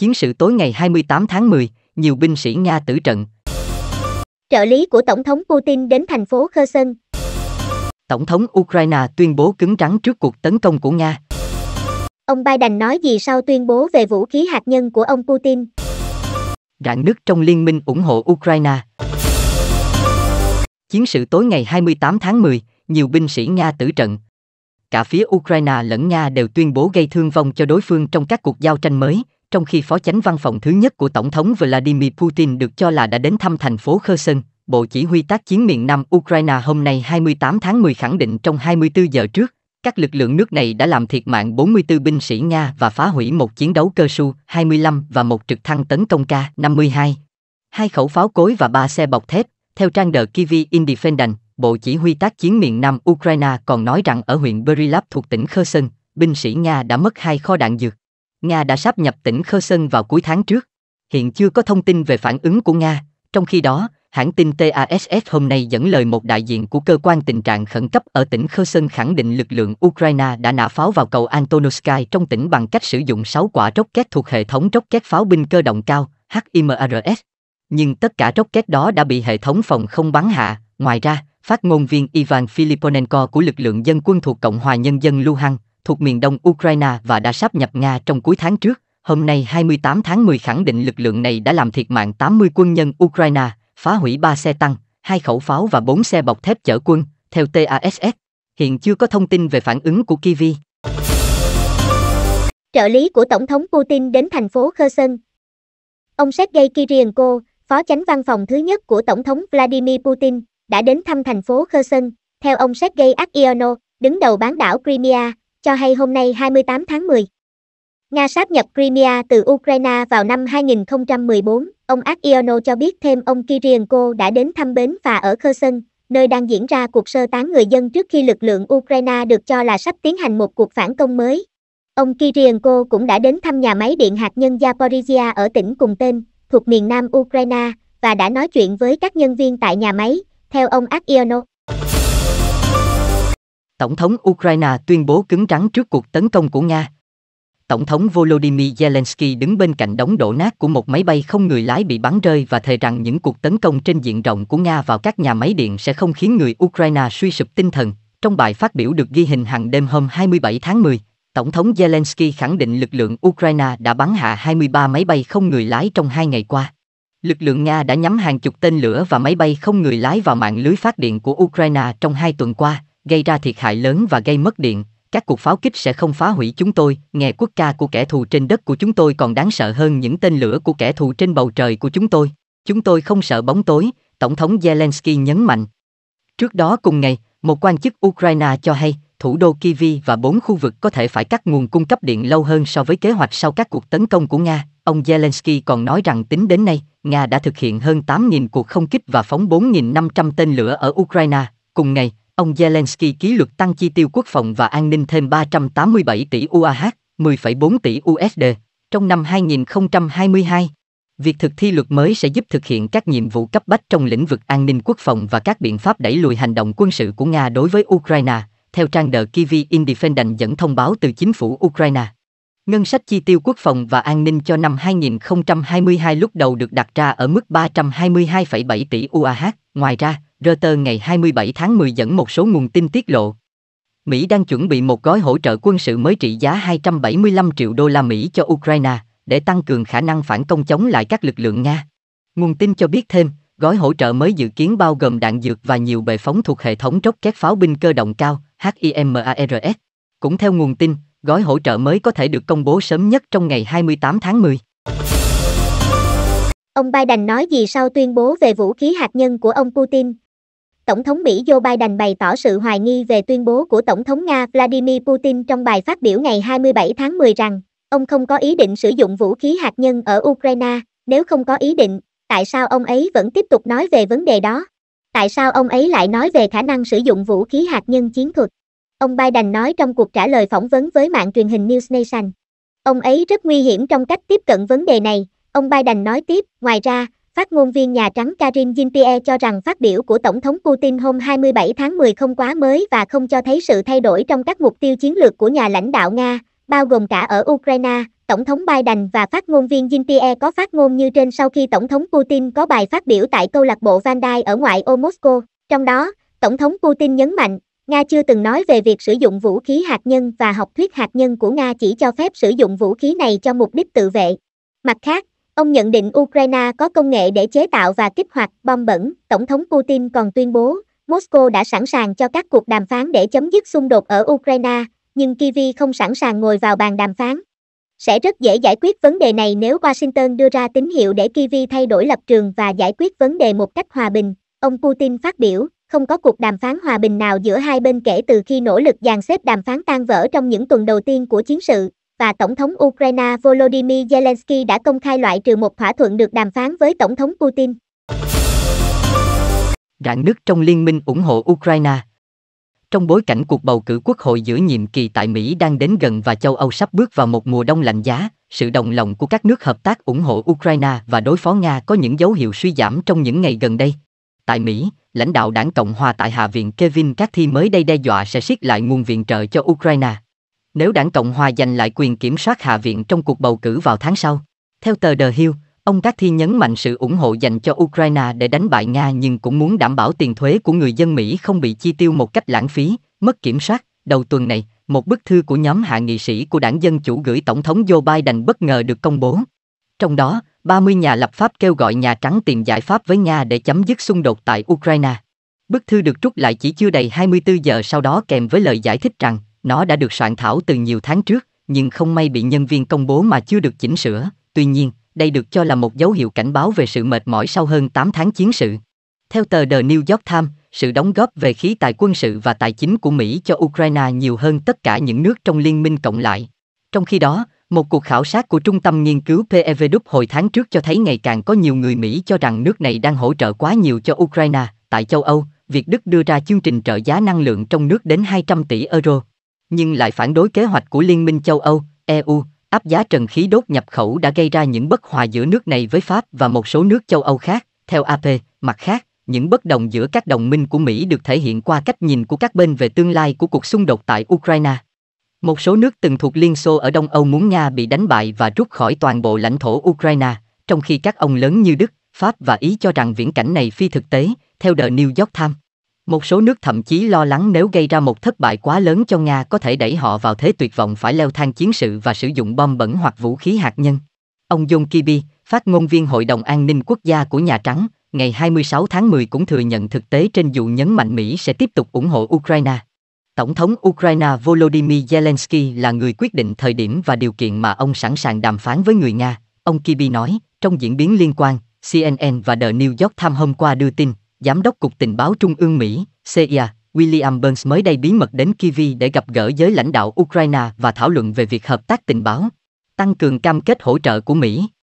Chiến sự tối ngày 28 tháng 10, nhiều binh sĩ Nga tử trận. Trợ lý của Tổng thống Putin đến thành phố Kherson. Tổng thống Ukraine tuyên bố cứng rắn trước cuộc tấn công của Nga. Ông Biden nói gì sau tuyên bố về vũ khí hạt nhân của ông Putin? Rạn nứt trong liên minh ủng hộ Ukraine. Chiến sự tối ngày 28 tháng 10, nhiều binh sĩ Nga tử trận. Cả phía Ukraine lẫn Nga đều tuyên bố gây thương vong cho đối phương trong các cuộc giao tranh mới, trong khi phó chánh văn phòng thứ nhất của Tổng thống Vladimir Putin được cho là đã đến thăm thành phố Kherson, Bộ Chỉ huy tác chiến miền Nam Ukraine hôm nay 28 tháng 10 khẳng định trong 24 giờ trước, các lực lượng nước này đã làm thiệt mạng 44 binh sĩ Nga và phá hủy một chiến đấu cơ su 25 và một trực thăng tấn công K-52. Hai khẩu pháo cối và ba xe bọc thép, theo trang The Kiev Independent, Bộ Chỉ huy tác chiến miền Nam Ukraine còn nói rằng ở huyện Berilab thuộc tỉnh Kherson, binh sĩ Nga đã mất hai kho đạn dược. Nga đã sắp nhập tỉnh Kherson vào cuối tháng trước. Hiện chưa có thông tin về phản ứng của Nga. Trong khi đó, hãng tin TASS hôm nay dẫn lời một đại diện của cơ quan tình trạng khẩn cấp ở tỉnh Kherson khẳng định lực lượng Ukraine đã nã pháo vào cầu Antonovsky trong tỉnh bằng cách sử dụng 6 quả rocket thuộc hệ thống rocket pháo binh cơ động cao, HIMARS. Nhưng tất cả rocket đó đã bị hệ thống phòng không bắn hạ. Ngoài ra, phát ngôn viên Ivan Filiponenko của lực lượng dân quân thuộc Cộng hòa Nhân dân Luhansk, thuộc miền đông Ukraine và đã sáp nhập Nga trong cuối tháng trước. Hôm nay 28 tháng 10 khẳng định lực lượng này đã làm thiệt mạng 80 quân nhân Ukraine, phá hủy 3 xe tăng, 2 khẩu pháo và 4 xe bọc thép chở quân, theo TASS. Hiện chưa có thông tin về phản ứng của Kiev. Trợ lý của Tổng thống Putin đến thành phố Kherson. Ông Sergei Kirienko, phó chánh văn phòng thứ nhất của Tổng thống Vladimir Putin, đã đến thăm thành phố Kherson. Theo ông Sergei Akionov, đứng đầu bán đảo Crimea, cho hay hôm nay 28 tháng 10. Nga sáp nhập Crimea từ Ukraine vào năm 2014, ông Akiono cho biết thêm ông Kirienko đã đến thăm bến và ở Kherson, nơi đang diễn ra cuộc sơ tán người dân trước khi lực lượng Ukraine được cho là sắp tiến hành một cuộc phản công mới. Ông Kirienko cũng đã đến thăm nhà máy điện hạt nhân Zaporizhia ở tỉnh cùng tên, thuộc miền nam Ukraine, và đã nói chuyện với các nhân viên tại nhà máy, theo ông Akiono. Tổng thống Ukraine tuyên bố cứng rắn trước cuộc tấn công của Nga. Tổng thống Volodymyr Zelensky đứng bên cạnh đống đổ nát của một máy bay không người lái bị bắn rơi và thề rằng những cuộc tấn công trên diện rộng của Nga vào các nhà máy điện sẽ không khiến người Ukraine suy sụp tinh thần. Trong bài phát biểu được ghi hình hàng đêm hôm 27 tháng 10, Tổng thống Zelensky khẳng định lực lượng Ukraine đã bắn hạ 23 máy bay không người lái trong hai ngày qua. Lực lượng Nga đã nhắm hàng chục tên lửa và máy bay không người lái vào mạng lưới phát điện của Ukraine trong hai tuần qua, gây ra thiệt hại lớn và gây mất điện, các cuộc pháo kích sẽ không phá hủy chúng tôi, nghe quốc ca của kẻ thù trên đất của chúng tôi còn đáng sợ hơn những tên lửa của kẻ thù trên bầu trời của chúng tôi. Chúng tôi không sợ bóng tối, Tổng thống Zelensky nhấn mạnh. Trước đó cùng ngày, một quan chức Ukraine cho hay, thủ đô Kiev và bốn khu vực có thể phải cắt nguồn cung cấp điện lâu hơn so với kế hoạch sau các cuộc tấn công của Nga. Ông Zelensky còn nói rằng tính đến nay, Nga đã thực hiện hơn 8.000 cuộc không kích và phóng 4.500 tên lửa ở Ukraine. Cùng ngày, Ông Zelensky ký luật tăng chi tiêu quốc phòng và an ninh thêm 387 tỷ UAH, 10,4 tỷ USD, trong năm 2022. Việc thực thi luật mới sẽ giúp thực hiện các nhiệm vụ cấp bách trong lĩnh vực an ninh quốc phòng và các biện pháp đẩy lùi hành động quân sự của Nga đối với Ukraine, theo trang The Kiev Independent dẫn thông báo từ chính phủ Ukraine. Ngân sách chi tiêu quốc phòng và an ninh cho năm 2022 lúc đầu được đặt ra ở mức 322,7 tỷ UAH. Ngoài ra, Reuters ngày 27 tháng 10 dẫn một số nguồn tin tiết lộ. Mỹ đang chuẩn bị một gói hỗ trợ quân sự mới trị giá 275 triệu đô la Mỹ cho Ukraine để tăng cường khả năng phản công chống lại các lực lượng Nga. Nguồn tin cho biết thêm, gói hỗ trợ mới dự kiến bao gồm đạn dược và nhiều bệ phóng thuộc hệ thống rocket pháo binh cơ động cao HIMARS. Cũng theo nguồn tin, gói hỗ trợ mới có thể được công bố sớm nhất trong ngày 28 tháng 10. Ông Biden nói gì sau tuyên bố về vũ khí hạt nhân của ông Putin? Tổng thống Mỹ Joe Biden bày tỏ sự hoài nghi về tuyên bố của Tổng thống Nga Vladimir Putin trong bài phát biểu ngày 27 tháng 10 rằng, ông không có ý định sử dụng vũ khí hạt nhân ở Ukraine, nếu không có ý định, tại sao ông ấy vẫn tiếp tục nói về vấn đề đó? Tại sao ông ấy lại nói về khả năng sử dụng vũ khí hạt nhân chiến thuật? Ông Biden nói trong cuộc trả lời phỏng vấn với mạng truyền hình News Nation. Ông ấy rất nguy hiểm trong cách tiếp cận vấn đề này, ông Biden nói tiếp, ngoài ra, phát ngôn viên Nhà Trắng Karim Jean-Pierre cho rằng phát biểu của Tổng thống Putin hôm 27 tháng 10 không quá mới và không cho thấy sự thay đổi trong các mục tiêu chiến lược của nhà lãnh đạo Nga, bao gồm cả ở Ukraine. Tổng thống Biden và phát ngôn viên Jean-Pierre có phát ngôn như trên sau khi Tổng thống Putin có bài phát biểu tại câu lạc bộ Van Dai ở ngoại ô Moscow. Trong đó, Tổng thống Putin nhấn mạnh, Nga chưa từng nói về việc sử dụng vũ khí hạt nhân và học thuyết hạt nhân của Nga chỉ cho phép sử dụng vũ khí này cho mục đích tự vệ. Mặt khác, Ông nhận định Ukraine có công nghệ để chế tạo và kích hoạt bom bẩn. Tổng thống Putin còn tuyên bố, Moscow đã sẵn sàng cho các cuộc đàm phán để chấm dứt xung đột ở Ukraine, nhưng Kyiv không sẵn sàng ngồi vào bàn đàm phán. Sẽ rất dễ giải quyết vấn đề này nếu Washington đưa ra tín hiệu để Kyiv thay đổi lập trường và giải quyết vấn đề một cách hòa bình, ông Putin phát biểu. Không có cuộc đàm phán hòa bình nào giữa hai bên kể từ khi nỗ lực dàn xếp đàm phán tan vỡ trong những tuần đầu tiên của chiến sự và Tổng thống Ukraine Volodymyr Zelensky đã công khai loại trừ một thỏa thuận được đàm phán với Tổng thống Putin. Rạn nứt trong liên minh ủng hộ Ukraine Trong bối cảnh cuộc bầu cử quốc hội giữa nhiệm kỳ tại Mỹ đang đến gần và châu Âu sắp bước vào một mùa đông lạnh giá, sự đồng lòng của các nước hợp tác ủng hộ Ukraine và đối phó Nga có những dấu hiệu suy giảm trong những ngày gần đây. Tại Mỹ, lãnh đạo đảng Cộng hòa tại Hạ viện Kevin Carthy mới đây đe dọa sẽ siết lại nguồn viện trợ cho Ukraine nếu đảng Cộng Hòa giành lại quyền kiểm soát Hạ viện trong cuộc bầu cử vào tháng sau. Theo tờ The Hill, ông Các nhấn mạnh sự ủng hộ dành cho Ukraine để đánh bại Nga nhưng cũng muốn đảm bảo tiền thuế của người dân Mỹ không bị chi tiêu một cách lãng phí, mất kiểm soát. Đầu tuần này, một bức thư của nhóm hạ nghị sĩ của đảng Dân Chủ gửi Tổng thống Joe Biden bất ngờ được công bố. Trong đó, 30 nhà lập pháp kêu gọi Nhà Trắng tìm giải pháp với Nga để chấm dứt xung đột tại Ukraine. Bức thư được trút lại chỉ chưa đầy 24 giờ sau đó kèm với lời giải thích rằng nó đã được soạn thảo từ nhiều tháng trước, nhưng không may bị nhân viên công bố mà chưa được chỉnh sửa. Tuy nhiên, đây được cho là một dấu hiệu cảnh báo về sự mệt mỏi sau hơn 8 tháng chiến sự. Theo tờ The New York Times, sự đóng góp về khí tài quân sự và tài chính của Mỹ cho Ukraine nhiều hơn tất cả những nước trong liên minh cộng lại. Trong khi đó, một cuộc khảo sát của trung tâm nghiên cứu PEVDUP e hồi tháng trước cho thấy ngày càng có nhiều người Mỹ cho rằng nước này đang hỗ trợ quá nhiều cho Ukraine. Tại châu Âu, việc Đức đưa ra chương trình trợ giá năng lượng trong nước đến 200 tỷ euro, nhưng lại phản đối kế hoạch của Liên minh châu Âu, EU, áp giá trần khí đốt nhập khẩu đã gây ra những bất hòa giữa nước này với Pháp và một số nước châu Âu khác, theo AP, mặt khác, những bất đồng giữa các đồng minh của Mỹ được thể hiện qua cách nhìn của các bên về tương lai của cuộc xung đột tại Ukraine. Một số nước từng thuộc Liên Xô ở Đông Âu muốn Nga bị đánh bại và rút khỏi toàn bộ lãnh thổ Ukraine, trong khi các ông lớn như Đức, Pháp và Ý cho rằng viễn cảnh này phi thực tế, theo The New York Times. Một số nước thậm chí lo lắng nếu gây ra một thất bại quá lớn cho Nga có thể đẩy họ vào thế tuyệt vọng phải leo thang chiến sự và sử dụng bom bẩn hoặc vũ khí hạt nhân. Ông John Kirby, phát ngôn viên Hội đồng An ninh Quốc gia của Nhà Trắng, ngày 26 tháng 10 cũng thừa nhận thực tế trên dù nhấn mạnh Mỹ sẽ tiếp tục ủng hộ Ukraine. Tổng thống Ukraine Volodymyr Zelensky là người quyết định thời điểm và điều kiện mà ông sẵn sàng đàm phán với người Nga, ông Kirby nói, trong diễn biến liên quan, CNN và The New York Times hôm qua đưa tin, Giám đốc Cục Tình báo Trung ương Mỹ, CIA, William Burns mới đây bí mật đến Kyiv để gặp gỡ giới lãnh đạo Ukraine và thảo luận về việc hợp tác tình báo, tăng cường cam kết hỗ trợ của Mỹ.